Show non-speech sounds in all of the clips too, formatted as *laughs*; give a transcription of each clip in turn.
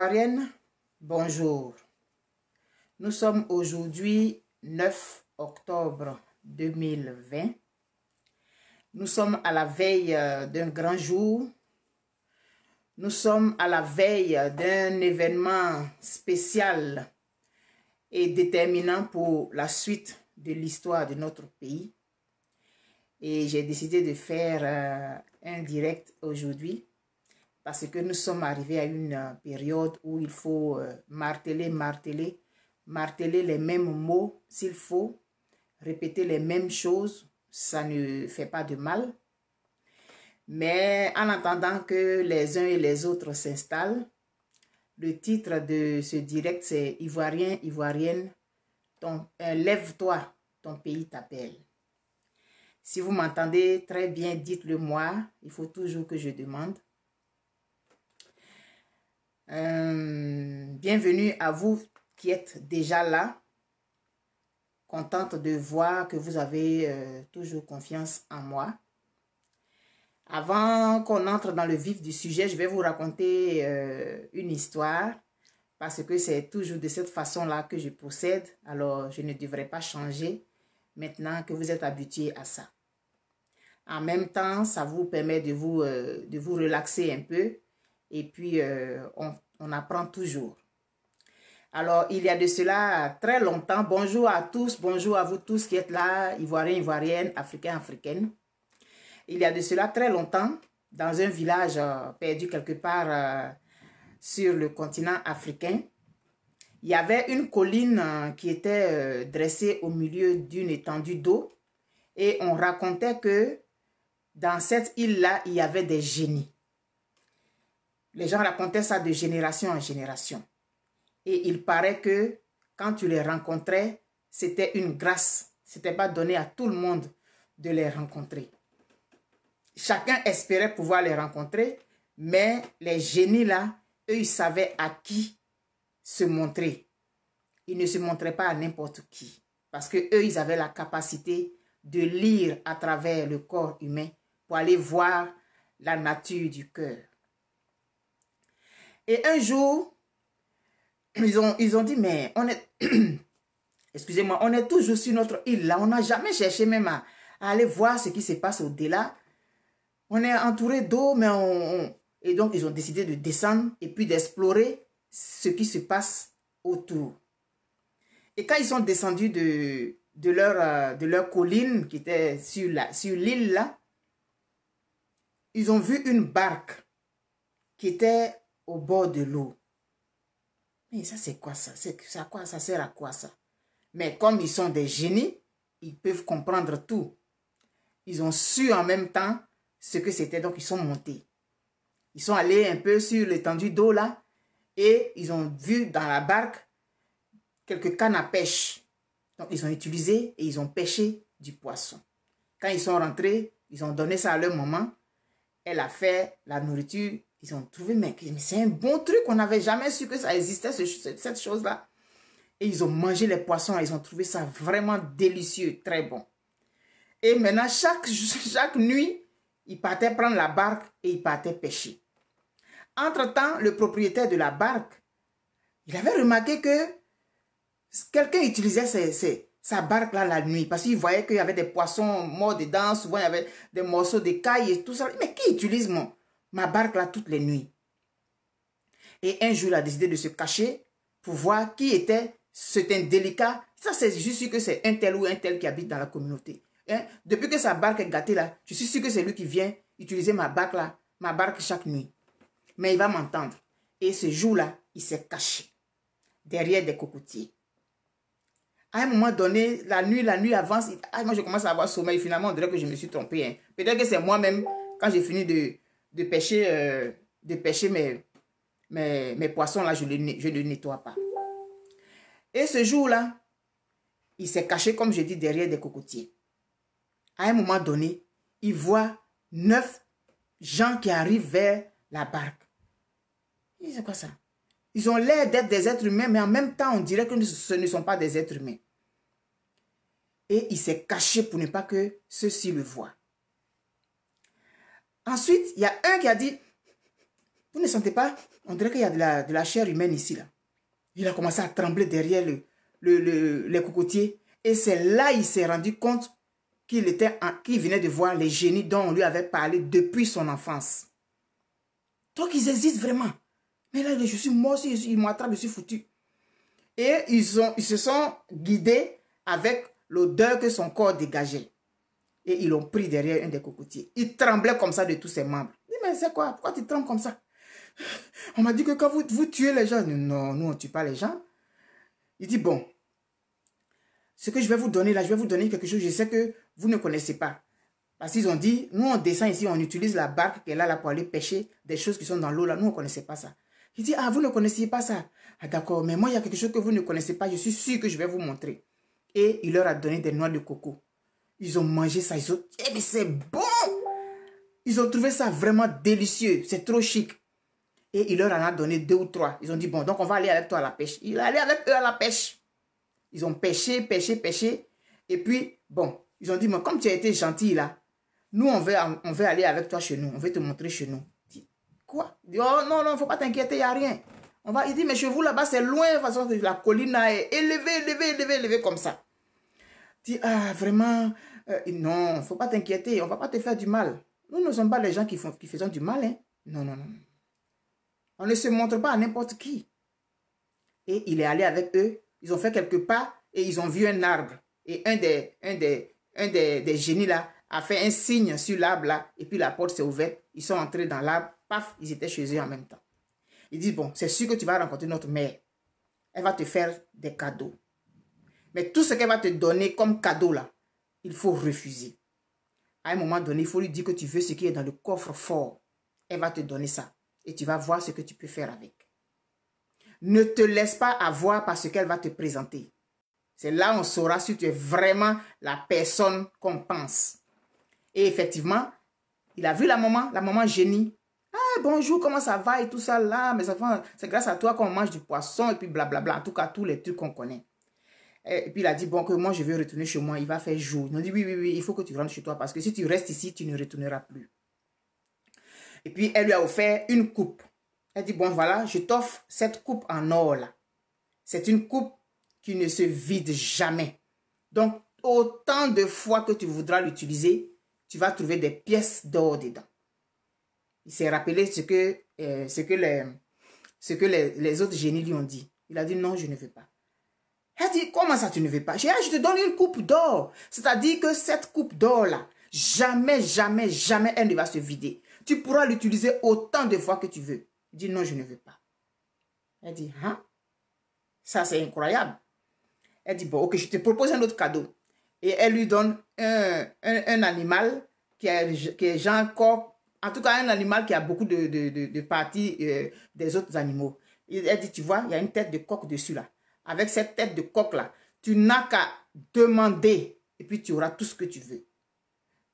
Ariane, bonjour. Nous sommes aujourd'hui 9 octobre 2020. Nous sommes à la veille euh, d'un grand jour. Nous sommes à la veille euh, d'un événement spécial et déterminant pour la suite de l'histoire de notre pays. Et j'ai décidé de faire euh, un direct aujourd'hui parce que nous sommes arrivés à une euh, période où il faut euh, marteler, marteler, marteler les mêmes mots s'il faut, répéter les mêmes choses, ça ne fait pas de mal. Mais en attendant que les uns et les autres s'installent, le titre de ce direct, c'est Ivoirien, Ivoirienne, euh, lève-toi, ton pays t'appelle. Si vous m'entendez très bien, dites-le moi. Il faut toujours que je demande. Euh, bienvenue à vous qui êtes déjà là. Contente de voir que vous avez euh, toujours confiance en moi. Avant qu'on entre dans le vif du sujet, je vais vous raconter euh, une histoire parce que c'est toujours de cette façon-là que je procède. Alors, je ne devrais pas changer maintenant que vous êtes habitué à ça. En même temps, ça vous permet de vous, de vous relaxer un peu et puis euh, on, apprend toujours. Alors, il y a de cela très longtemps. Bonjour à tous, bonjour à vous tous qui êtes là, Ivoiriens, Ivoiriennes, Africains, Africaines. Il y a de cela très longtemps, dans un village euh, perdu quelque part euh, sur le continent africain, il y avait une colline qui était dressée au milieu d'une étendue d'eau et on racontait que dans cette île-là, il y avait des génies. Les gens racontaient ça de génération en génération. Et il paraît que quand tu les rencontrais, c'était une grâce. C'était pas donné à tout le monde de les rencontrer. Chacun espérait pouvoir les rencontrer, mais les génies là, eux, ils savaient à qui se montrer. Ils ne se montraient pas à n'importe qui, parce qu'eux, ils avaient la capacité de lire à travers le corps humain pour aller voir la nature du cœur. Et un jour, ils ont, ils ont dit, mais on est... *clears throat* Excusez-moi, on est toujours sur notre île là. On n'a jamais cherché même à, aller voir ce qui se passe au-delà. On est entouré d'eau, mais on, Et donc, ils ont décidé de descendre et puis d'explorer ce qui se passe autour. Et quand ils sont descendus de, leur, euh, de leur colline qui était sur l'île, sur là, ils ont vu une barque qui était au bord de l'eau. Mais ça, c'est quoi ça C'est à quoi ça sert à quoi ça Mais comme ils sont des génies, ils peuvent comprendre tout. Ils ont su en même temps ce que c'était, donc ils sont montés. Ils sont allés un peu sur l'étendue d'eau là, et ils ont vu dans la barque quelques cannes à pêche. Donc ils ont utilisé et ils ont pêché du poisson. Quand ils sont rentrés, ils ont donné ça à leur maman. Elle a fait la nourriture ils ont trouvé, mais, c'est un bon truc, on n'avait jamais su que ça existait, cette chose-là. Et ils ont mangé les poissons, ils ont trouvé ça vraiment délicieux, très bon. Et maintenant, chaque, *laughs* chaque nuit, ils partaient prendre la barque et ils partaient pêcher. Entre-temps, le propriétaire de la barque, il avait remarqué que quelqu'un utilisait sa barque là la nuit parce qu'il voyait qu'il y avait des poissons morts dedans, souvent il y avait des morceaux de caille et tout ça. Mais qui utilise mon, ma barque là toutes les nuits. Et un jour, il a décidé de se cacher pour voir qui était cet indélicat. Ça, c'est juste que c'est un tel ou un tel qui habite dans la communauté. Hein? Depuis que sa barque est gâtée là, je suis sûr que c'est lui qui vient utiliser ma barque là, ma barque chaque nuit. Mais il va m'entendre. Et ce jour-là, il s'est caché derrière des cocotiers. À un moment donné, la nuit, la nuit avance. Ah, moi, je commence à avoir sommeil. Finalement, on dirait que je me suis trompé. Hein. Peut-être que c'est moi-même, quand j'ai fini de, de pêcher, euh, de pêcher mes, mes, poissons, là, je, je ne les nettoie pas. Et ce jour-là, il s'est caché, comme je dis, derrière des cocotiers. À un moment donné, il voit neuf gens qui arrivent vers la barque. c'est quoi ça Ils ont l'air d'être des êtres humains, mais en même temps, on dirait que ce ne sont pas des êtres humains. Et il s'est caché pour ne pas que ceux-ci le voient. Ensuite, il y a un qui a dit, vous ne sentez pas, on dirait qu'il y a de la, chair humaine ici. Là. Il a commencé à trembler derrière le, le, les cocotiers. Et c'est là il s'est rendu compte qu'il était qui venait de voir les génies dont on lui avait parlé depuis son enfance. Donc ils existent vraiment. Mais là, je suis mort, ils m'attrapent, je suis foutu. Et ils se sont guidés avec l'odeur que son corps dégageait et ils l'ont pris derrière un des cocotiers. Il tremblait comme ça de tous ses membres. Il dit, mais c'est quoi Pourquoi tu trembles comme ça On m'a dit que quand vous, tuez les gens, non, nous, on ne tue pas les gens. Il dit, bon, ce que je vais vous donner là, je vais vous donner quelque chose, je sais que vous ne connaissez pas. Parce qu'ils ont dit, nous, on descend ici, on utilise la barque qu'elle a là, là pour aller pêcher des choses qui sont dans l'eau là. Nous, on ne connaissait pas ça. Il dit, ah, vous ne connaissiez pas ça. Ah, d'accord, mais moi, il y a quelque chose que vous ne connaissez pas. Je suis sûr que je vais vous montrer. Et il leur a donné des noix de coco. Ils ont mangé ça. Ils ont... mais c'est bon Ils ont trouvé ça vraiment délicieux. C'est trop chic. Et il leur en a donné deux ou trois. Ils ont dit, bon, donc on va aller avec toi à la pêche. Il est allé avec eux à la pêche. Ils ont pêché, pêché, pêché. Et puis, bon, ils ont dit, mais comme tu as été gentil là, nous, on veut, on aller avec toi chez nous. On veut te montrer chez nous. quoi Il oh non, non, faut pas t'inquiéter, il n'y a rien. On va, il dit, mais chez vous là-bas, c'est loin. De la colline est élevée, élevée, élevée, élevée comme ça dit, ah, vraiment, il euh, non, faut pas t'inquiéter, on va pas te faire du mal. Nous ne sommes pas les gens qui, font, qui faisons du mal. Hein. Non, non, non. On ne se montre pas à n'importe qui. Et il est allé avec eux. Ils ont fait quelques pas et ils ont vu un arbre. Et un des, un des, des, génies là a fait un signe sur l'arbre là. Et puis la porte s'est ouverte. Ils sont entrés dans l'arbre. Paf, ils étaient chez eux en même temps. Ils disent, bon, c'est sûr que tu vas rencontrer notre mère. Elle va te faire des cadeaux. Mais tout ce qu'elle va te donner comme cadeau là, il faut refuser. À un moment donné, il faut lui dire que tu veux ce qui est dans le coffre fort. Elle va te donner ça. Et tu vas voir ce que tu peux faire avec. Ne te laisse pas avoir par ce qu'elle va te présenter. C'est là où on saura si tu es vraiment la personne qu'on pense. Et effectivement, il a vu la maman, la maman génie. Ah, bonjour, comment ça va et tout ça là, mes enfants, c'est grâce à toi qu'on mange du poisson et puis blablabla. En tout cas, tous les trucs qu'on connaît. Et puis il a dit, bon, que moi je veux retourner chez moi, il va faire jour. Ils ont dit, oui, oui, oui, il faut que tu rentres chez toi parce que si tu restes ici, tu ne retourneras plus. Et puis elle lui a offert une coupe. Elle dit, bon, voilà, je t'offre cette coupe en or là. C'est une coupe qui ne se vide jamais. Donc, autant de fois que tu voudras l'utiliser, tu vas trouver des pièces d'or dedans. Il s'est rappelé ce que, euh, ce que, les, ce que les autres génies lui ont dit. Il a dit, non, je ne veux pas. Elle dit, comment ça tu ne veux pas je te donne une coupe d'or. C'est-à-dire que cette coupe d'or-là, jamais, jamais, jamais, elle ne va se vider. Tu pourras l'utiliser autant de fois que tu veux. Il dit, non, je ne veux pas. Elle dit, hein Ça, c'est incroyable. Elle dit, bon, ok, je te propose un autre cadeau. Et elle lui donne un, animal qui est, qui est genre en tout cas un animal qui a beaucoup de, parties euh, des autres animaux. elle dit, tu vois, il y a une tête de coq dessus là avec cette tête de coq-là, tu n'as qu'à demander et puis tu auras tout ce que tu veux.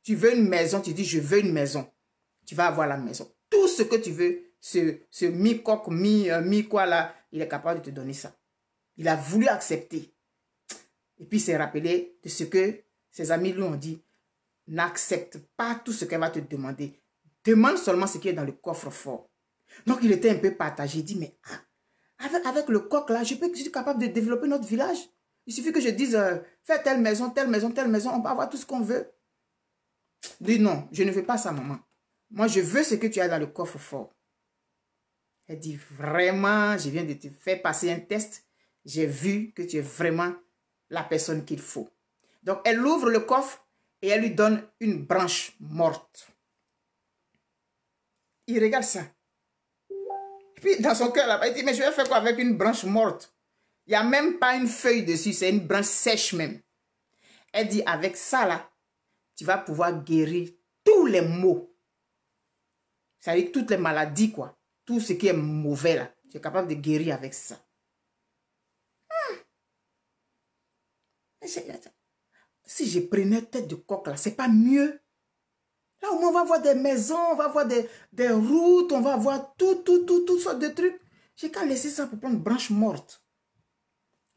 Tu veux une maison, tu dis je veux une maison. Tu vas avoir la maison. Tout ce que tu veux, ce, ce mi-coq, mi, euh, quoi là, il est capable de te donner ça. Il a voulu accepter. Et puis s'est rappelé de ce que ses amis lui ont dit. N'accepte pas tout ce qu'elle va te demander. Demande seulement ce qui est dans le coffre fort. Donc il était un peu partagé. Il dit, mais avec, le coq là, je, suis capable de développer notre village. Il suffit que je dise, euh, fais telle maison, telle maison, telle maison, on peut avoir tout ce qu'on veut. dit, non, je ne veux pas ça, maman. Moi, je veux ce que tu as dans le coffre-fort. Elle dit, vraiment, je viens de te faire passer un test. J'ai vu que tu es vraiment la personne qu'il faut. Donc, elle ouvre le coffre et elle lui donne une branche morte. Il regarde ça. Puis dans son cœur, là il dit, mais je vais faire quoi avec une branche morte Il n'y a même pas une feuille dessus, c'est une branche sèche même. Elle dit, avec ça là, tu vas pouvoir guérir tous les maux. cest à dire toutes les maladies, quoi. Tout ce qui est mauvais là, tu es capable de guérir avec ça. Hmm. Si je prenais tête de coq là, c'est pas mieux Là, au on va voir des maisons, on va voir des, routes, on va voir tout, tout, tout, toutes sortes de trucs. J'ai qu'à laisser ça pour prendre branche morte.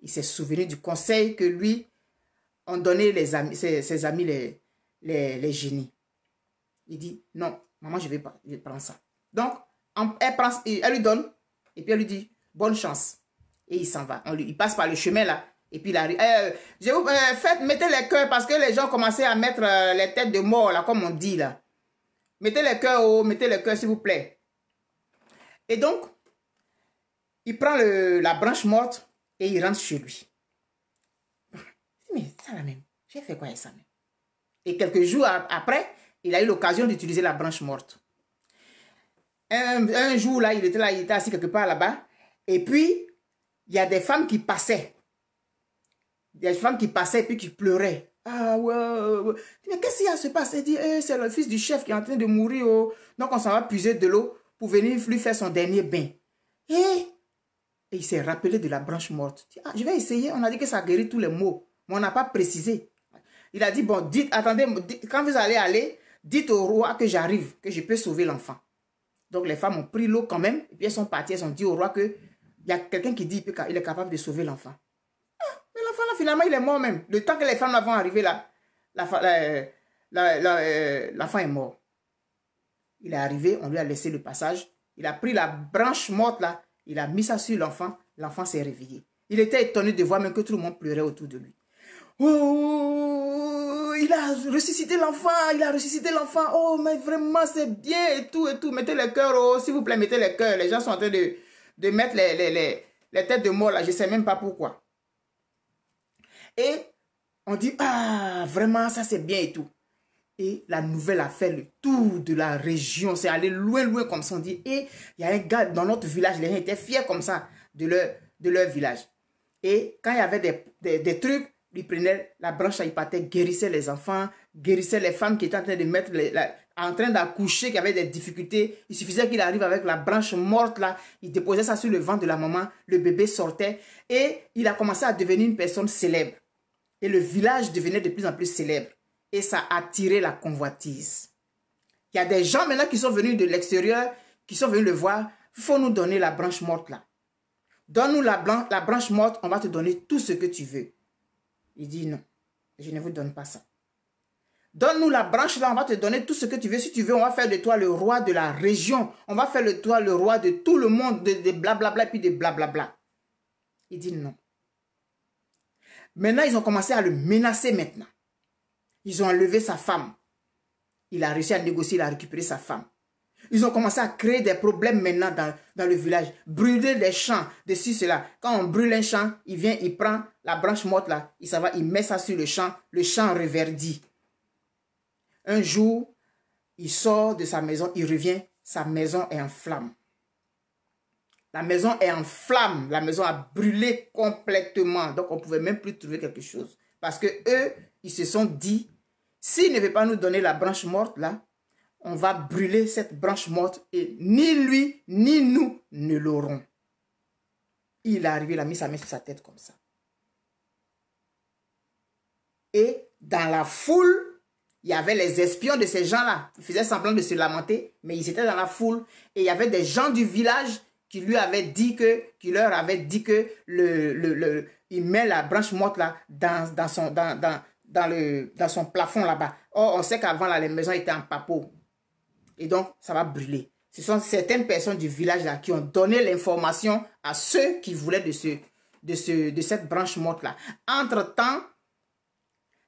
Il s'est souvenu du conseil que lui ont donné les amis, ses, amis, les, les, génies. Il dit, non, maman, je vais, pas, prendre ça. Donc, elle, elle lui donne, et puis elle lui dit, bonne chance. Et il s'en va. il passe par le chemin là. Et puis, la, euh, je euh, mettez les cœurs parce que les gens commençaient à mettre euh, les têtes de mort, là, comme on dit, là. Mettez les cœurs haut, mettez les cœurs, s'il vous plaît. Et donc, il prend la branche morte et il rentre chez lui. Mais ça, la même. J'ai fait quoi avec ça, Et quelques jours après, il a eu l'occasion d'utiliser la branche morte. Un, un jour, là, il était là, il était assis quelque part là-bas. Et puis, il y a des femmes qui passaient il des femmes qui passaient puis qui pleuraient. Ah ouais, Mais qu'est-ce qu'il y a se passer dit, eh, c'est le fils du chef qui est en train de mourir. Oh. Donc on s'en va puiser de l'eau pour venir lui faire son dernier bain. Eh? Et, il s'est rappelé de la branche morte. Ah, je vais essayer. On a dit que ça guérit tous les maux. Mais on n'a pas précisé. Il a dit, bon, dites, attendez, quand vous allez aller, dites au roi que j'arrive, que je peux sauver l'enfant. Donc les femmes ont pris l'eau quand même. Et puis elles sont parties, elles ont dit au roi qu'il y a quelqu'un qui dit qu'il est capable de sauver l'enfant finalement, il est mort même. Le temps que les femmes vont arrivé là, l'enfant la, la, euh, est mort. Il est arrivé, on lui a laissé le passage. Il a pris la branche morte là, il a mis ça sur l'enfant. L'enfant s'est réveillé. Il était étonné de voir même que tout le monde pleurait autour de lui. Oh, il a ressuscité l'enfant, il a ressuscité l'enfant. Oh, mais vraiment, c'est bien et tout et tout. Mettez les cœurs, oh, s'il vous plaît, mettez les cœurs. Les gens sont en train de, de mettre les, les, les, les têtes de mort là, je ne sais même pas pourquoi. Et on dit, ah, vraiment, ça c'est bien et tout. Et la nouvelle a fait le tour de la région. C'est allé loin, loin comme ça. On dit, et il y a un gars dans notre village, les gens étaient fiers comme ça de leur, de leur village. Et quand il y avait des, trucs, ils prenaient la branche à partaient guérissait les enfants, guérissaient les femmes qui étaient en train de mettre en train d'accoucher, qui avaient des difficultés. Il suffisait qu'il arrive avec la branche morte là, il déposait ça sur le ventre de la maman, le bébé sortait et il a commencé à devenir une personne célèbre et le village devenait de plus en plus célèbre et ça attirait la convoitise. Il y a des gens maintenant qui sont venus de l'extérieur, qui sont venus le voir, il faut nous donner la branche morte là. Donne-nous la, la branche morte, on va te donner tout ce que tu veux. Il dit non, je ne vous donne pas ça. Donne-nous la branche là, on va te donner tout ce que tu veux. Si tu veux, on va faire de toi le roi de la région. On va faire de toi le roi de tout le monde, de, blablabla, bla bla, puis de blablabla. Bla. Il dit non. Maintenant, ils ont commencé à le menacer maintenant. Ils ont enlevé sa femme. Il a réussi à négocier, il a récupéré sa femme. Ils ont commencé à créer des problèmes maintenant dans, le village. Brûler des champs, de ci, cela. Quand on brûle un champ, il vient, il prend la branche morte là, il s'en va, il met ça sur le champ, le champ reverdit. Un jour, il sort de sa maison, il revient, sa maison est en flammes. La maison est en flamme. La maison a brûlé complètement. Donc, on ne pouvait même plus trouver quelque chose. Parce que eux, ils se sont dit, s'il ne veut pas nous donner la branche morte, là, on va brûler cette branche morte et ni lui, ni nous ne l'aurons. Il est arrivé, il a mis sa main sur sa tête comme ça. Et dans la foule, il y avait les espions de ces gens-là. Ils faisaient semblant de se lamenter, mais ils étaient dans la foule. Et il y avait des gens du village qui lui avait dit que, qui leur avait dit que le, le, il met la branche morte là dans, dans son, dans, dans, le, dans son plafond là-bas. on sait qu'avant là, les maisons étaient en papeau. Et donc, ça va brûler. Ce sont certaines personnes du village là qui ont donné l'information à ceux qui voulaient de ce, de ce, de cette branche morte là. Entre temps,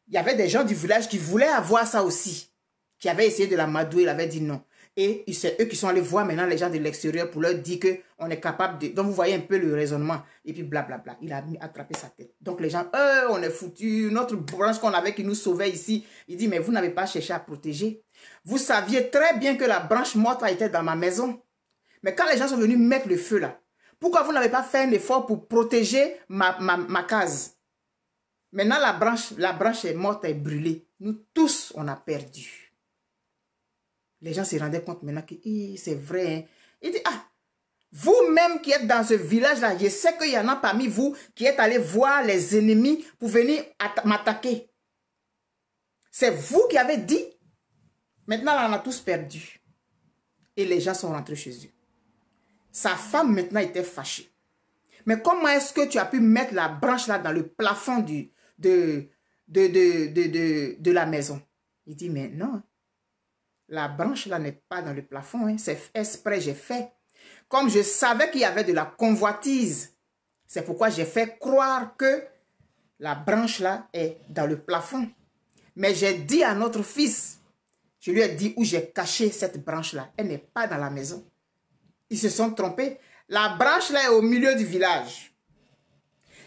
il y avait des gens du village qui voulaient avoir ça aussi, qui avaient essayé de la madouer, il avait dit non. Et c'est eux qui sont allés voir maintenant les gens de l'extérieur pour leur dire qu'on est capable de... Donc, vous voyez un peu le raisonnement. Et puis, blablabla, il a attrapé sa tête. Donc, les gens, euh, on est foutu. Notre branche qu'on avait qui nous sauvait ici, il dit, mais vous n'avez pas cherché à protéger. Vous saviez très bien que la branche morte a été dans ma maison. Mais quand les gens sont venus mettre le feu là, pourquoi vous n'avez pas fait un effort pour protéger ma, ma, case Maintenant, la branche, la branche est morte, et brûlée. Nous tous, on a perdu les gens se rendaient compte maintenant que c'est vrai. Hein. Il dit ah, vous-même qui êtes dans ce village-là, je sais qu'il y en a parmi vous qui êtes allés voir les ennemis pour venir m'attaquer. C'est vous qui avez dit. Maintenant, on a tous perdu. Et les gens sont rentrés chez eux. Sa femme, maintenant, était fâchée. Mais comment est-ce que tu as pu mettre la branche là dans le plafond de, de, de la maison Il dit, mais non, la branche là n'est pas dans le plafond, hein. c'est exprès, j'ai fait. Comme je savais qu'il y avait de la convoitise, c'est pourquoi j'ai fait croire que la branche là est dans le plafond. Mais j'ai dit à notre fils, je lui ai dit où j'ai caché cette branche là, elle n'est pas dans la maison. Ils se sont trompés. La branche là est au milieu du village.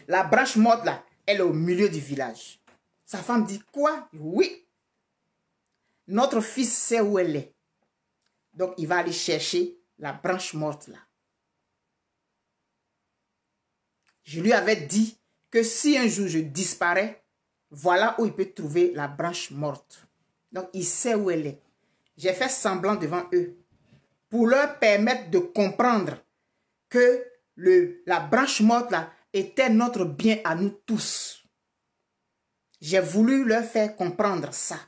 La branche morte là, elle est au milieu du village. Sa femme dit quoi Oui, notre fils sait où elle est. Donc, il va aller chercher la branche morte là. Je lui avais dit que si un jour je disparais, voilà où il peut trouver la branche morte. Donc, il sait où elle est. J'ai fait semblant devant eux pour leur permettre de comprendre que le, la branche morte là était notre bien à nous tous. J'ai voulu leur faire comprendre ça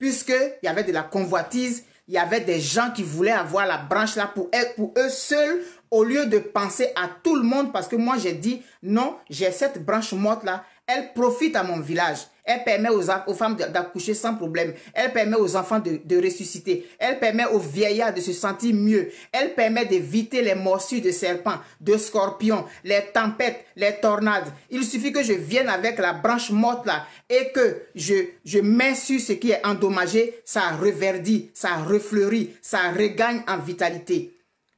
puisqu'il y avait de la convoitise, il y avait des gens qui voulaient avoir la branche là pour, être, pour eux seuls, au lieu de penser à tout le monde, parce que moi j'ai dit, non, j'ai cette branche morte là, elle profite à mon village. Elle permet aux, femmes d'accoucher sans problème. Elle permet aux enfants de, ressusciter. Elle permet aux vieillards de se sentir mieux. Elle permet d'éviter les morsures de serpents, de scorpions, les tempêtes, les tornades. Il suffit que je vienne avec la branche morte là et que je, je mets sur ce qui est endommagé. Ça reverdit, ça refleurit, ça regagne en vitalité.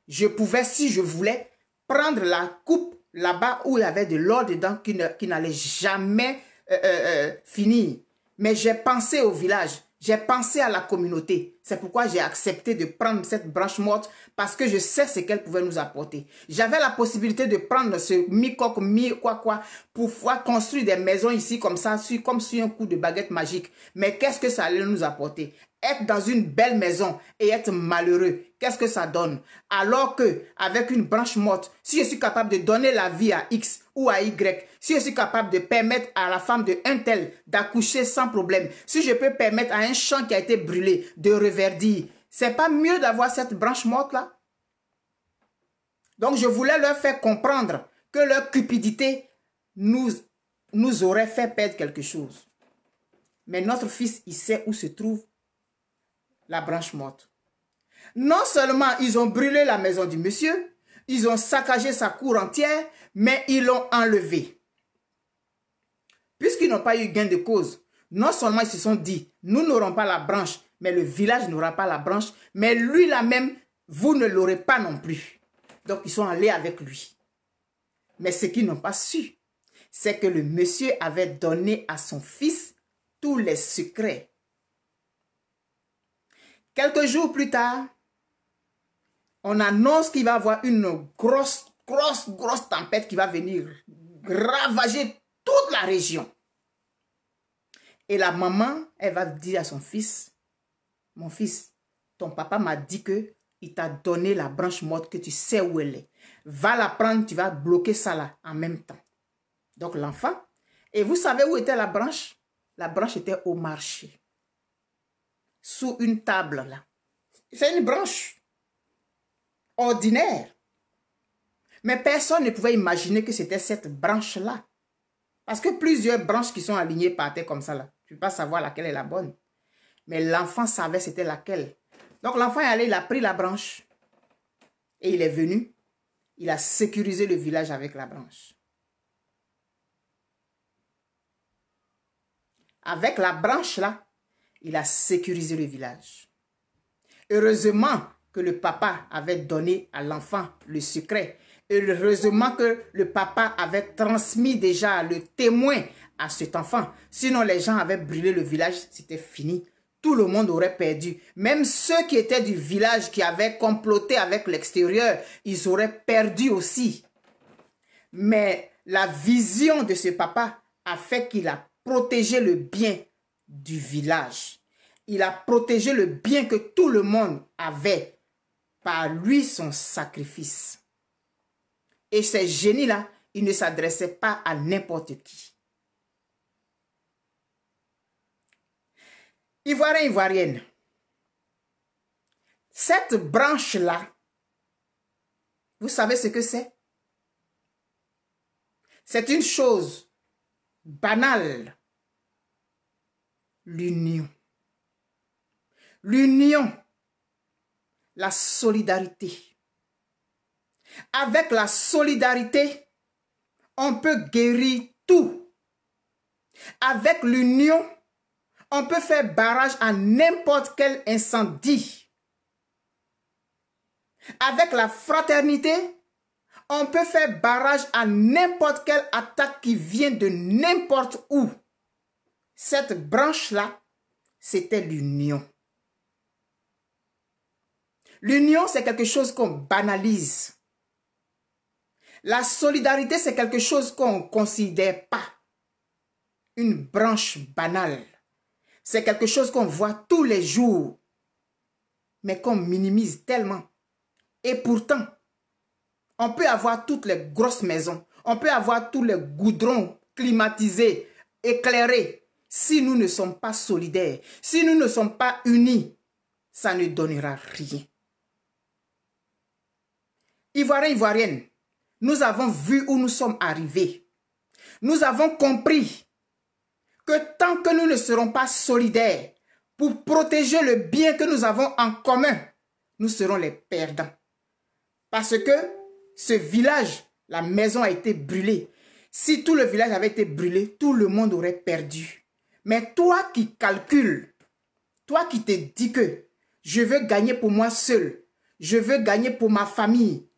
Je pouvais, si je voulais, prendre la coupe là-bas où il y avait de l'or dedans qui n'allait jamais euh, euh, euh, finir. Mais j'ai pensé au village. J'ai pensé à la communauté. C'est pourquoi j'ai accepté de prendre cette branche morte parce que je sais ce qu'elle pouvait nous apporter. J'avais la possibilité de prendre ce mi-coq, mi-quoi-quoi pour pouvoir construire des maisons ici comme ça, comme sur un coup de baguette magique. Mais qu'est-ce que ça allait nous apporter Être dans une belle maison et être malheureux, qu'est-ce que ça donne Alors que, avec une branche morte, si je suis capable de donner la vie à X, ou à Y, si je suis capable de permettre à la femme de un tel d'accoucher sans problème, si je peux permettre à un champ qui a été brûlé de reverdir, c'est pas mieux d'avoir cette branche morte là Donc je voulais leur faire comprendre que leur cupidité nous, nous aurait fait perdre quelque chose. Mais notre fils, il sait où se trouve la branche morte. Non seulement ils ont brûlé la maison du monsieur, ils ont saccagé sa cour entière, mais ils l'ont enlevé. Puisqu'ils n'ont pas eu gain de cause, non seulement ils se sont dit, nous n'aurons pas la branche, mais le village n'aura pas la branche, mais lui là-même, vous ne l'aurez pas non plus. Donc, ils sont allés avec lui. Mais ce qu'ils n'ont pas su, c'est que le monsieur avait donné à son fils tous les secrets. Quelques jours plus tard, on annonce qu'il va avoir une grosse grosse, grosse tempête qui va venir ravager toute la région. Et la maman, elle va dire à son fils, mon fils, ton papa m'a dit que il t'a donné la branche morte que tu sais où elle est. Va la prendre, tu vas bloquer ça là en même temps. Donc l'enfant. Et vous savez où était la branche La branche était au marché. Sous une table là. C'est une branche ordinaire. Mais personne ne pouvait imaginer que c'était cette branche-là. Parce que plusieurs branches qui sont alignées par terre comme ça, là, tu ne peux pas savoir laquelle est la bonne. Mais l'enfant savait c'était laquelle. Donc l'enfant est allé, il a pris la branche. Et il est venu. Il a sécurisé le village avec la branche. Avec la branche là, il a sécurisé le village. Heureusement que le papa avait donné à l'enfant le secret heureusement que le papa avait transmis déjà le témoin à cet enfant. Sinon, les gens avaient brûlé le village, c'était fini. Tout le monde aurait perdu. Même ceux qui étaient du village, qui avaient comploté avec l'extérieur, ils auraient perdu aussi. Mais la vision de ce papa a fait qu'il a protégé le bien du village. Il a protégé le bien que tout le monde avait par lui son sacrifice. Et ces génies-là, ils ne s'adressaient pas à n'importe qui. Ivoirien, Ivoirienne, cette branche-là, vous savez ce que c'est C'est une chose banale. L'union. L'union. La solidarité. Avec la solidarité, on peut guérir tout. Avec l'union, on peut faire barrage à n'importe quel incendie. Avec la fraternité, on peut faire barrage à n'importe quelle attaque qui vient de n'importe où. Cette branche-là, c'était l'union. L'union, c'est quelque chose qu'on banalise. La solidarité, c'est quelque chose qu'on ne considère pas une branche banale. C'est quelque chose qu'on voit tous les jours, mais qu'on minimise tellement. Et pourtant, on peut avoir toutes les grosses maisons, on peut avoir tous les goudrons climatisés, éclairés. Si nous ne sommes pas solidaires, si nous ne sommes pas unis, ça ne donnera rien. Ivoirien, Ivoirienne, nous avons vu où nous sommes arrivés. Nous avons compris que tant que nous ne serons pas solidaires pour protéger le bien que nous avons en commun, nous serons les perdants. Parce que ce village, la maison a été brûlée. Si tout le village avait été brûlé, tout le monde aurait perdu. Mais toi qui calcules, toi qui te dis que je veux gagner pour moi seul, je veux gagner pour ma famille,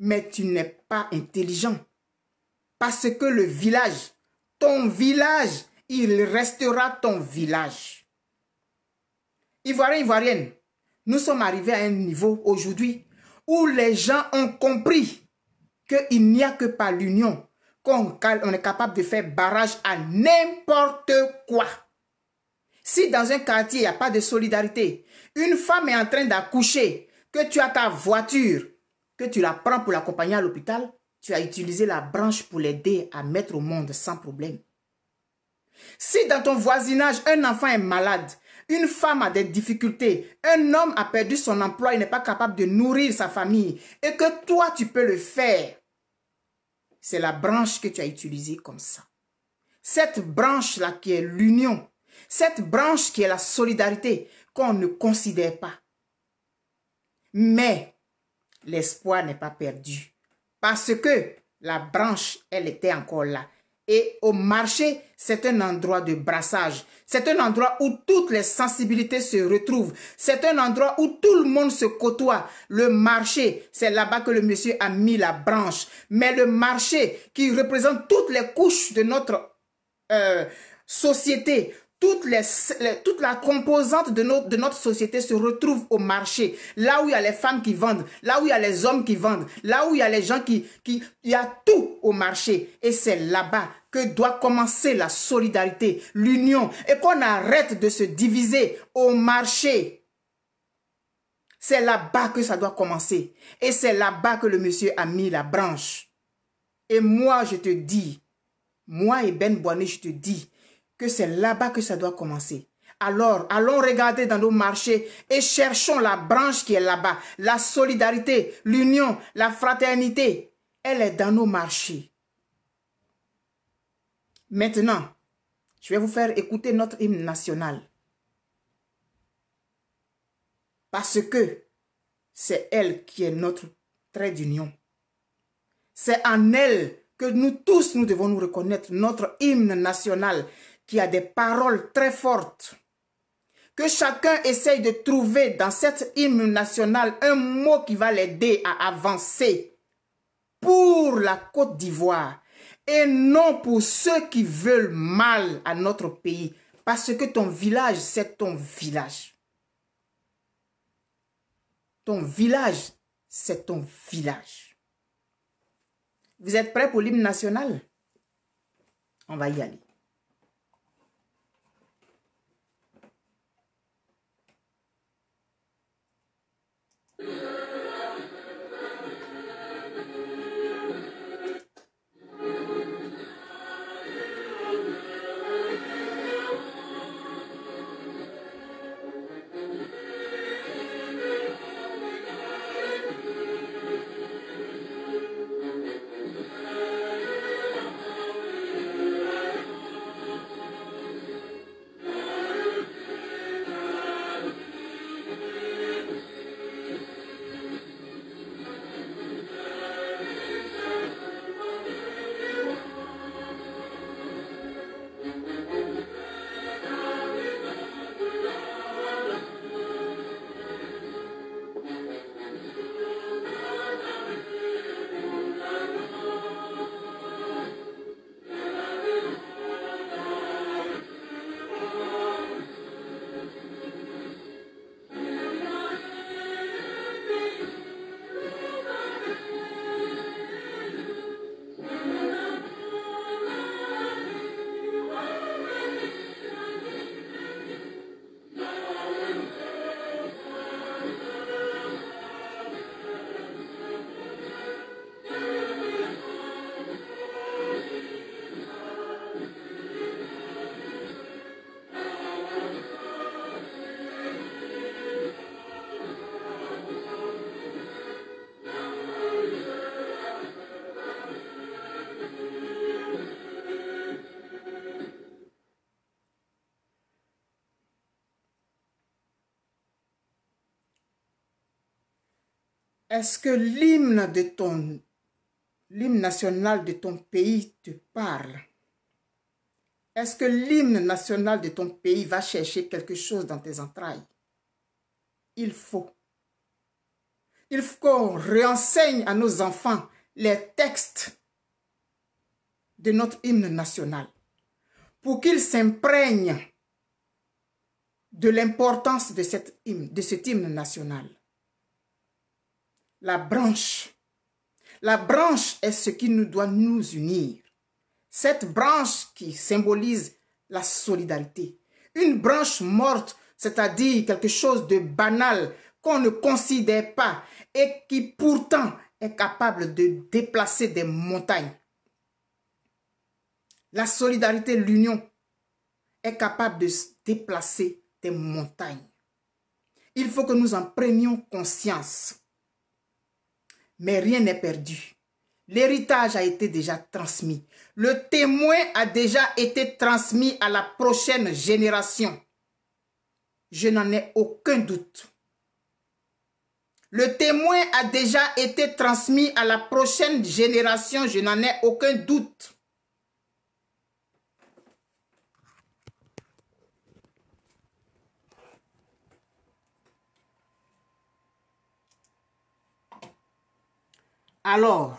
mais tu n'es pas intelligent. Parce que le village, ton village, il restera ton village. Ivoirien, Ivoirienne, nous sommes arrivés à un niveau aujourd'hui où les gens ont compris qu'il n'y a que par l'union qu'on est capable de faire barrage à n'importe quoi. Si dans un quartier, il n'y a pas de solidarité, une femme est en train d'accoucher, que tu as ta voiture, que tu la prends pour l'accompagner à l'hôpital, tu as utilisé la branche pour l'aider à mettre au monde sans problème. Si dans ton voisinage, un enfant est malade, une femme a des difficultés, un homme a perdu son emploi, il n'est pas capable de nourrir sa famille, et que toi, tu peux le faire, c'est la branche que tu as utilisée comme ça. Cette branche-là qui est l'union, cette branche qui est la solidarité, qu'on ne considère pas. Mais l'espoir n'est pas perdu. Parce que la branche, elle était encore là. Et au marché, c'est un endroit de brassage. C'est un endroit où toutes les sensibilités se retrouvent. C'est un endroit où tout le monde se côtoie. Le marché, c'est là-bas que le monsieur a mis la branche. Mais le marché qui représente toutes les couches de notre euh, société, les, toute la composante de, de notre société se retrouve au marché. Là où il y a les femmes qui vendent, là où il y a les hommes qui vendent, là où il y a les gens qui... qui il y a tout au marché. Et c'est là-bas que doit commencer la solidarité, l'union, et qu'on arrête de se diviser au marché. C'est là-bas que ça doit commencer. Et c'est là-bas que le monsieur a mis la branche. Et moi, je te dis, moi et Ben Boané, je te dis, que c'est là-bas que ça doit commencer. Alors, allons regarder dans nos marchés et cherchons la branche qui est là-bas. La solidarité, l'union, la fraternité, elle est dans nos marchés. Maintenant, je vais vous faire écouter notre hymne national. Parce que c'est elle qui est notre trait d'union. C'est en elle que nous tous, nous devons nous reconnaître notre hymne national qui a des paroles très fortes. Que chacun essaye de trouver dans cette hymne nationale un mot qui va l'aider à avancer pour la Côte d'Ivoire et non pour ceux qui veulent mal à notre pays. Parce que ton village, c'est ton village. Ton village, c'est ton village. Vous êtes prêts pour l'hymne national On va y aller. Est-ce que l'hymne national de ton pays te parle Est-ce que l'hymne national de ton pays va chercher quelque chose dans tes entrailles Il faut. Il faut qu'on réenseigne à nos enfants les textes de notre hymne national pour qu'ils s'imprègnent de l'importance de, de cet hymne national la branche. La branche est ce qui nous doit nous unir. Cette branche qui symbolise la solidarité. Une branche morte, c'est-à-dire quelque chose de banal qu'on ne considère pas et qui pourtant est capable de déplacer des montagnes. La solidarité, l'union, est capable de déplacer des montagnes. Il faut que nous en prenions conscience mais rien n'est perdu. L'héritage a été déjà transmis. Le témoin a déjà été transmis à la prochaine génération. Je n'en ai aucun doute. Le témoin a déjà été transmis à la prochaine génération. Je n'en ai aucun doute. Alors,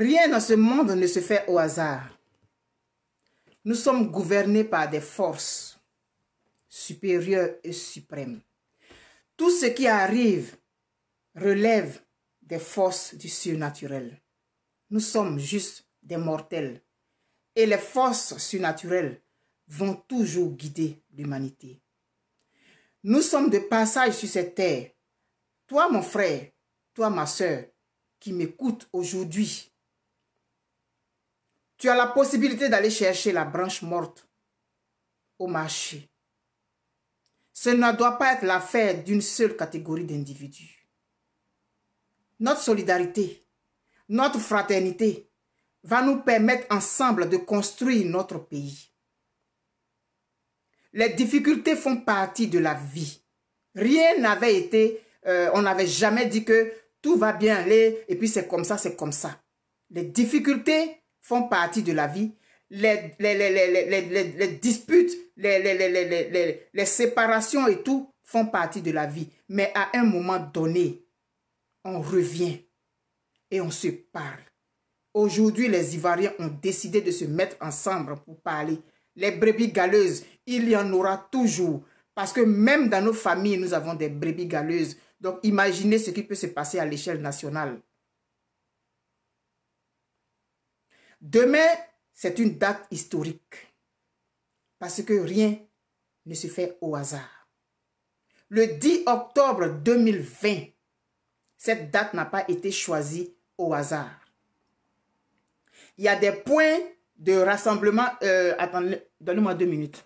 Rien dans ce monde ne se fait au hasard. Nous sommes gouvernés par des forces supérieures et suprêmes. Tout ce qui arrive relève des forces du surnaturel. Nous sommes juste des mortels. Et les forces surnaturelles vont toujours guider l'humanité. Nous sommes de passage sur cette terre. Toi, mon frère, toi, ma soeur, qui m'écoute aujourd'hui, tu as la possibilité d'aller chercher la branche morte au marché. Ce ne doit pas être l'affaire d'une seule catégorie d'individus. Notre solidarité, notre fraternité va nous permettre ensemble de construire notre pays. Les difficultés font partie de la vie. Rien n'avait été, euh, on n'avait jamais dit que tout va bien aller et puis c'est comme ça, c'est comme ça. Les difficultés font partie de la vie. Les, les, les, les disputes, les séparations et tout font partie de la vie. Mais à un moment donné, on revient et on se parle. Aujourd'hui, les Ivoiriens ont décidé de se mettre ensemble pour parler. Les brebis galeuses, il y en aura toujours. Parce que même dans nos familles, nous avons des brebis galeuses. Donc imaginez ce qui peut se passer à l'échelle nationale. Demain, c'est une date historique. Parce que rien ne se fait au hasard. Le 10 octobre 2020, cette date n'a pas été choisie au hasard. Il y a des points de rassemblement. Euh, attendez, donnez-moi deux minutes.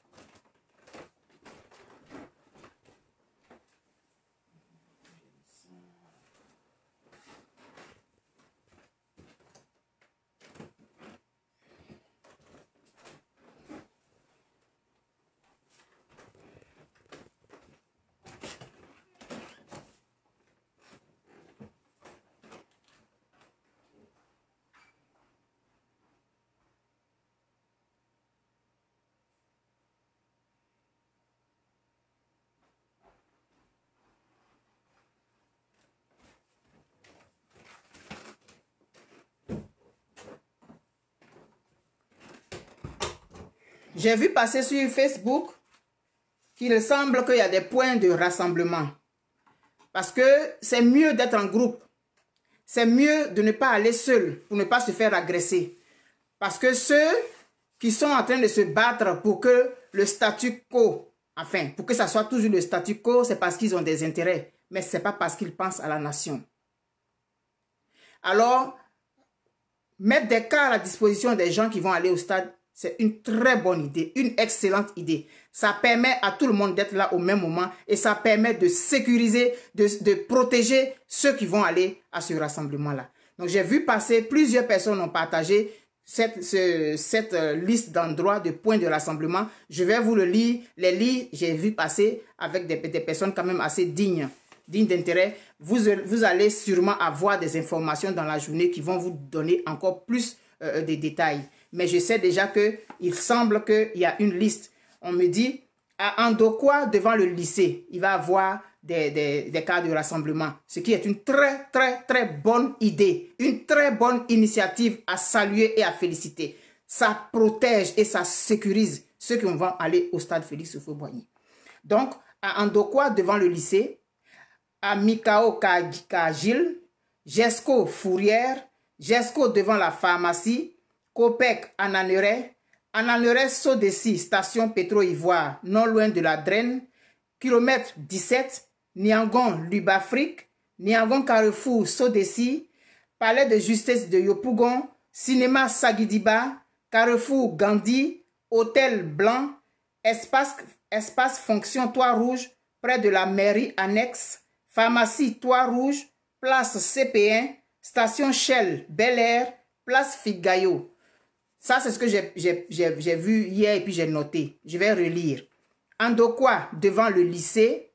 J'ai vu passer sur Facebook qu'il semble qu'il y a des points de rassemblement. Parce que c'est mieux d'être en groupe. C'est mieux de ne pas aller seul pour ne pas se faire agresser. Parce que ceux qui sont en train de se battre pour que le statu quo, enfin, pour que ça soit toujours le statu quo, c'est parce qu'ils ont des intérêts. Mais ce n'est pas parce qu'ils pensent à la nation. Alors, mettre des cas à la disposition des gens qui vont aller au stade, c'est une très bonne idée, une excellente idée. Ça permet à tout le monde d'être là au même moment et ça permet de sécuriser, de, protéger ceux qui vont aller à ce rassemblement-là. Donc j'ai vu passer, plusieurs personnes ont partagé cette, euh, liste d'endroits, de points de rassemblement. Je vais vous le lire, les lire, j'ai vu passer avec des, personnes quand même assez dignes, dignes d'intérêt. Euh, vous, allez sûrement avoir des informations dans la journée qui vont vous donner encore plus euh, de détails mais je sais déjà que il semble qu'il y a une liste. On me dit, à Andokwa, devant le lycée, il va avoir des, cas de rassemblement, ce qui est une très, très, très bonne idée, une très bonne initiative à saluer et à féliciter. Ça protège et ça sécurise ceux qui vont aller au stade Félix Boigny. Donc, à Andokwa, devant le lycée, à Mikao Kagil, Jesco Fourrière, Jesco devant la pharmacie, Copec en Anneray, en station Pétro-Ivoire, non loin de la Draine, kilomètre 17, Niangon, Lubafrique, Niangon Carrefour, Sodessi, Palais de justice de Yopougon, Cinéma Sagidiba, Carrefour Gandhi, Hôtel Blanc, Espace, espace Fonction Toit Rouge, près de la mairie annexe, Pharmacie Toit Rouge, Place CP1, Station Shell Bel Air, Place Figayo. Ça, c'est ce que j'ai vu hier et puis j'ai noté. Je vais relire. Andokwa, devant le lycée.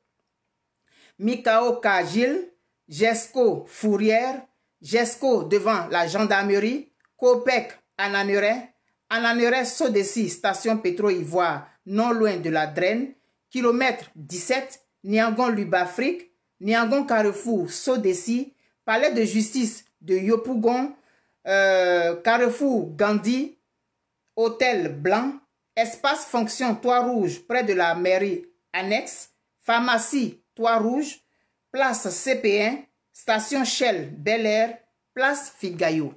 Mikao Kajil. Jesco, Fourrière. Jesco, devant la gendarmerie. Kopek, Ananeret. Ananeret, Sodessi, station Pétro-Ivoire, non loin de la Draine. Kilomètre 17, Niangon-Lubafrique. Niangon-Carrefour, Sodessi. Palais de justice de Yopougon. Euh, Carrefour, Gandhi, Hôtel Blanc, Espace Fonction Toit Rouge près de la mairie annexe, Pharmacie Toit Rouge, Place CP1, Station Shell Bel Air, Place Figayo.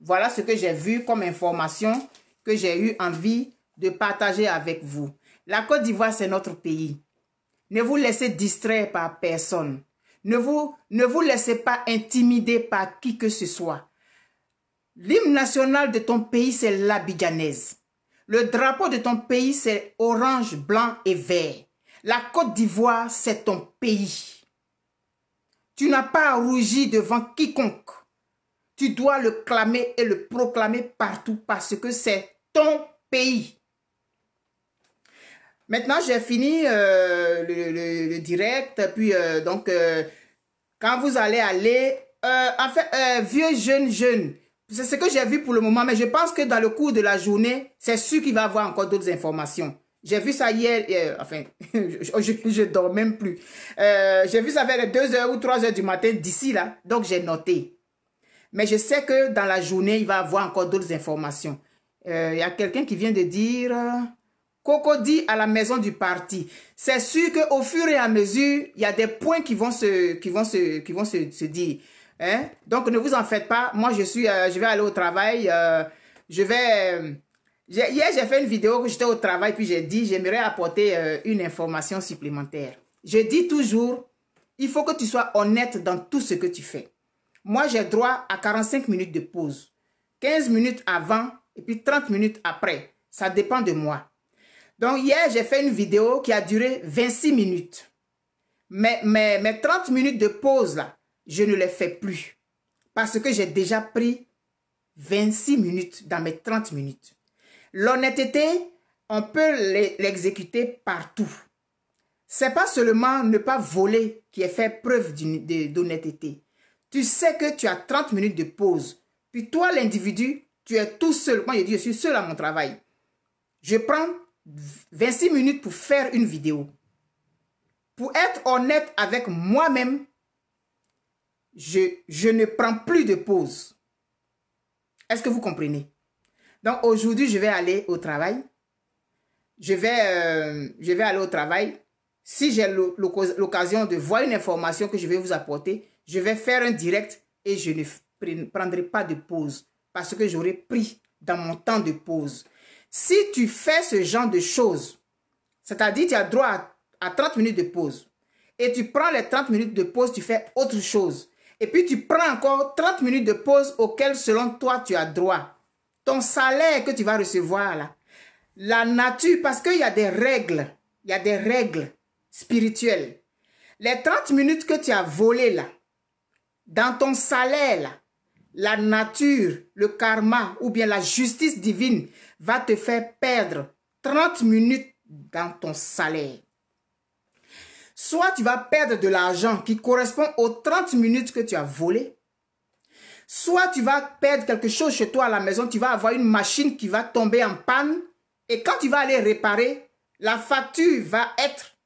Voilà ce que j'ai vu comme information que j'ai eu envie de partager avec vous. La Côte d'Ivoire, c'est notre pays. Ne vous laissez distraire par personne. Ne vous, ne vous laissez pas intimider par qui que ce soit. L'hymne national de ton pays, c'est l'abidjanaise. Le drapeau de ton pays, c'est orange, blanc et vert. La Côte d'Ivoire, c'est ton pays. Tu n'as pas à rougir devant quiconque. Tu dois le clamer et le proclamer partout parce que c'est ton pays. Maintenant, j'ai fini euh, le, direct. Puis, euh, donc, euh, quand vous allez aller, en fait, vieux, jeune, jeune, c'est ce que j'ai vu pour le moment, mais je pense que dans le cours de la journée, c'est sûr qu'il va avoir encore d'autres informations. J'ai vu ça hier, euh, enfin, *laughs* je ne dors même plus. Euh, j'ai vu ça vers les 2h ou 3h du matin d'ici là, donc j'ai noté. Mais je sais que dans la journée, il va avoir encore d'autres informations. Il euh, y a quelqu'un qui vient de dire, Coco dit à la maison du parti. C'est sûr qu'au fur et à mesure, il y a des points qui vont se, qui vont qui vont se, se dire. Hein? Donc, ne vous en faites pas. Moi, je suis, euh, je vais aller au travail. Euh, je vais... Euh, hier, j'ai fait une vidéo où j'étais au travail, puis j'ai dit, j'aimerais apporter une information supplémentaire. Je dis toujours, il faut que tu sois honnête dans tout ce que tu fais. Moi, j'ai droit à 45 minutes de pause. 15 minutes avant et puis 30 minutes après. Ça dépend de moi. Donc, hier, j'ai fait une vidéo qui a duré 26 minutes. Mais, mais, mais 30 minutes de pause, là, je ne les fais plus. Parce que j'ai déjà pris 26 minutes dans mes 30 minutes. L'honnêteté, on peut l'exécuter partout. C'est pas seulement ne pas voler qui est fait preuve d'honnêteté. Tu sais que tu as 30 minutes de pause. Puis toi, l'individu, tu es tout seul. Moi, je dis, je suis seul à mon travail. Je prends 26 minutes pour faire une vidéo. Pour être honnête avec moi-même, je, ne prends plus de pause. Est-ce que vous comprenez Donc aujourd'hui, je vais aller au travail. Je vais, euh, je vais aller au travail. Si j'ai l'occasion de voir une information que je vais vous apporter, je vais faire un direct et je ne prendrai pas de pause parce que j'aurai pris dans mon temps de pause. Si tu fais ce genre de choses, c'est-à-dire tu as droit à 30 minutes de pause et tu prends les 30 minutes de pause, tu fais autre chose et puis tu prends encore 30 minutes de pause auxquelles selon toi tu as droit. Ton salaire que tu vas recevoir là. La nature, parce qu'il y a des règles. Il y a des règles spirituelles. Les 30 minutes que tu as volées là, dans ton salaire là, la nature, le karma ou bien la justice divine va te faire perdre 30 minutes dans ton salaire. Soit tu vas perdre de l'argent qui correspond aux 30 minutes que tu as volées. Soit tu vas perdre quelque chose chez toi à la maison, tu vas avoir une machine qui va tomber en panne. Et quand tu vas aller réparer, la facture va être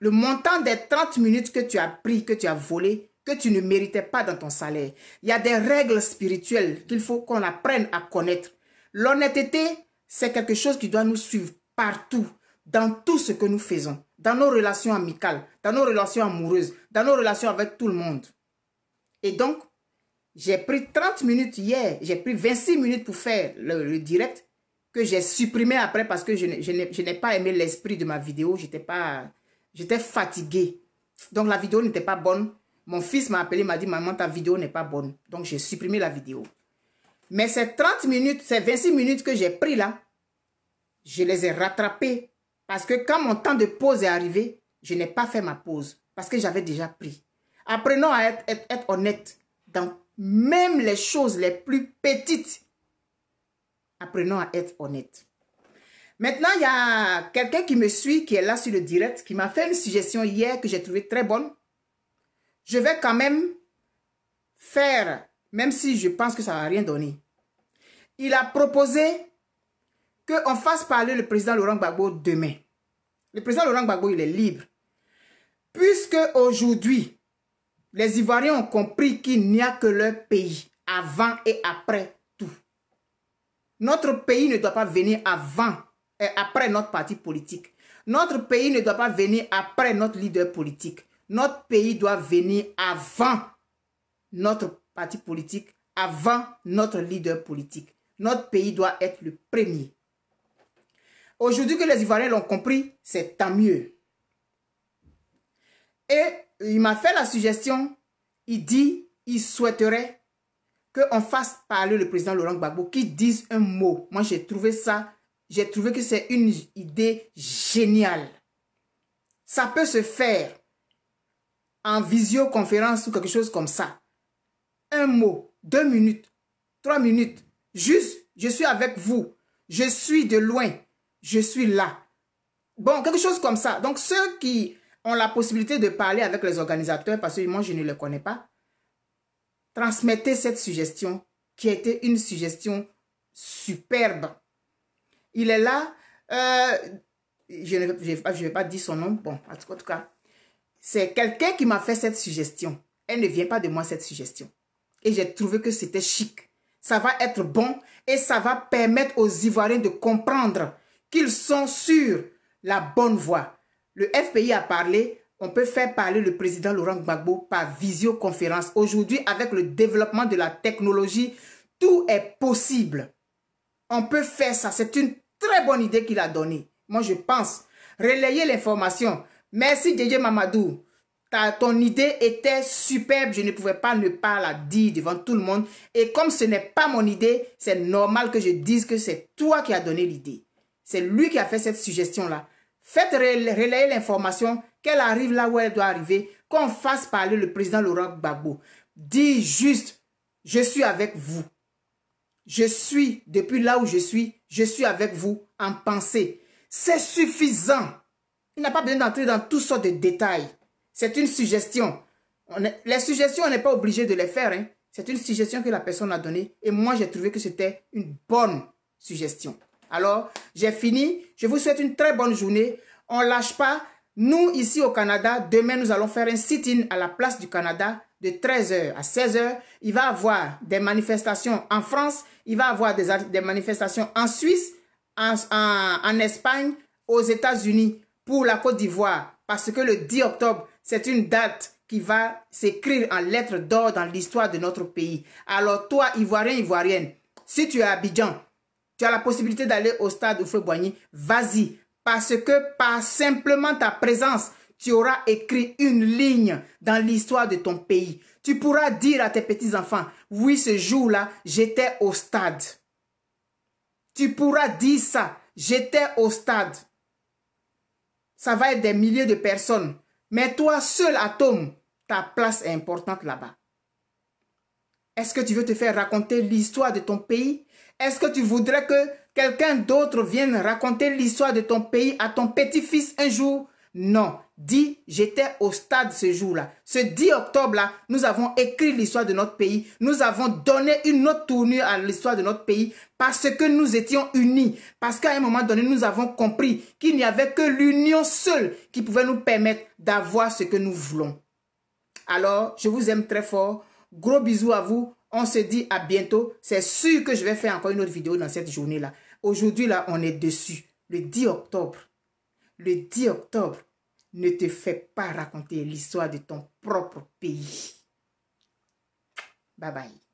le montant des 30 minutes que tu as pris, que tu as volé, que tu ne méritais pas dans ton salaire. Il y a des règles spirituelles qu'il faut qu'on apprenne à connaître. L'honnêteté, c'est quelque chose qui doit nous suivre partout, dans tout ce que nous faisons dans nos relations amicales, dans nos relations amoureuses, dans nos relations avec tout le monde. Et donc, j'ai pris 30 minutes hier, j'ai pris 26 minutes pour faire le, direct que j'ai supprimé après parce que je n'ai pas aimé l'esprit de ma vidéo. J'étais fatiguée. Donc la vidéo n'était pas bonne. Mon fils m'a appelé, m'a dit, maman, ta vidéo n'est pas bonne. Donc j'ai supprimé la vidéo. Mais ces 30 minutes, ces 26 minutes que j'ai pris là, je les ai rattrapées parce que quand mon temps de pause est arrivé, je n'ai pas fait ma pause parce que j'avais déjà pris. Apprenons à être, être, honnête dans même les choses les plus petites. Apprenons à être honnête. Maintenant, il y a quelqu'un qui me suit, qui est là sur le direct, qui m'a fait une suggestion hier que j'ai trouvée très bonne. Je vais quand même faire, même si je pense que ça ne va rien donner. Il a proposé qu'on fasse parler le président Laurent Gbagbo demain. Le président Laurent Gbagbo, il est libre. Puisque aujourd'hui, les Ivoiriens ont compris qu'il n'y a que leur pays, avant et après tout. Notre pays ne doit pas venir avant et après notre parti politique. Notre pays ne doit pas venir après notre leader politique. Notre pays doit venir avant notre parti politique, avant notre leader politique. Notre pays doit être le premier. Aujourd'hui que les Ivoiriens l'ont compris, c'est tant mieux. Et il m'a fait la suggestion, il dit, il souhaiterait qu'on fasse parler le président Laurent Gbagbo, qu'il dise un mot. Moi, j'ai trouvé ça, j'ai trouvé que c'est une idée géniale. Ça peut se faire en visioconférence ou quelque chose comme ça. Un mot, deux minutes, trois minutes. Juste, je suis avec vous. Je suis de loin je suis là. Bon, quelque chose comme ça. Donc, ceux qui ont la possibilité de parler avec les organisateurs, parce que moi, je ne les connais pas, transmettez cette suggestion qui était une suggestion superbe. Il est là. Euh, je ne je, je vais pas dire son nom. Bon, en tout cas, c'est quelqu'un qui m'a fait cette suggestion. Elle ne vient pas de moi, cette suggestion. Et j'ai trouvé que c'était chic. Ça va être bon et ça va permettre aux Ivoiriens de comprendre qu'ils sont sur la bonne voie. Le FPI a parlé, on peut faire parler le président Laurent Gbagbo par visioconférence. Aujourd'hui, avec le développement de la technologie, tout est possible. On peut faire ça. C'est une très bonne idée qu'il a donnée. Moi, je pense. Relayer l'information. Merci, DJ Mamadou. Ta, ton idée était superbe, je ne pouvais pas ne pas la dire devant tout le monde. Et comme ce n'est pas mon idée, c'est normal que je dise que c'est toi qui as donné l'idée. C'est lui qui a fait cette suggestion-là. Faites relayer l'information, qu'elle arrive là où elle doit arriver, qu'on fasse parler le président Laurent Gbagbo. Dis juste, je suis avec vous. Je suis, depuis là où je suis, je suis avec vous en pensée. C'est suffisant. Il n'a pas besoin d'entrer dans toutes sortes de détails. C'est une suggestion. les suggestions, on n'est pas obligé de les faire. Hein. C'est une suggestion que la personne a donnée. Et moi, j'ai trouvé que c'était une bonne suggestion. Alors, j'ai fini. Je vous souhaite une très bonne journée. On lâche pas. Nous, ici au Canada, demain, nous allons faire un sit-in à la place du Canada de 13h à 16h. Il va y avoir des manifestations en France. Il va y avoir des, manifestations en Suisse, en, en Espagne, aux États-Unis, pour la Côte d'Ivoire. Parce que le 10 octobre, c'est une date qui va s'écrire en lettres d'or dans l'histoire de notre pays. Alors toi, Ivoirien, Ivoirienne, si tu es à Abidjan, tu as la possibilité d'aller au stade Oufoué Boigny, vas-y. Parce que par simplement ta présence, tu auras écrit une ligne dans l'histoire de ton pays. Tu pourras dire à tes petits-enfants, oui, ce jour-là, j'étais au stade. Tu pourras dire ça, j'étais au stade. Ça va être des milliers de personnes. Mais toi, seul atome, ta place est importante là-bas. Est-ce que tu veux te faire raconter l'histoire de ton pays est-ce que tu voudrais que quelqu'un d'autre vienne raconter l'histoire de ton pays à ton petit-fils un jour Non. Dis, j'étais au stade ce jour-là. Ce 10 octobre-là, nous avons écrit l'histoire de notre pays. Nous avons donné une autre tournure à l'histoire de notre pays parce que nous étions unis. Parce qu'à un moment donné, nous avons compris qu'il n'y avait que l'union seule qui pouvait nous permettre d'avoir ce que nous voulons. Alors, je vous aime très fort. Gros bisous à vous. On se dit à bientôt. C'est sûr que je vais faire encore une autre vidéo dans cette journée-là. Aujourd'hui, là, on est dessus. Le 10 octobre. Le 10 octobre. Ne te fais pas raconter l'histoire de ton propre pays. Bye bye.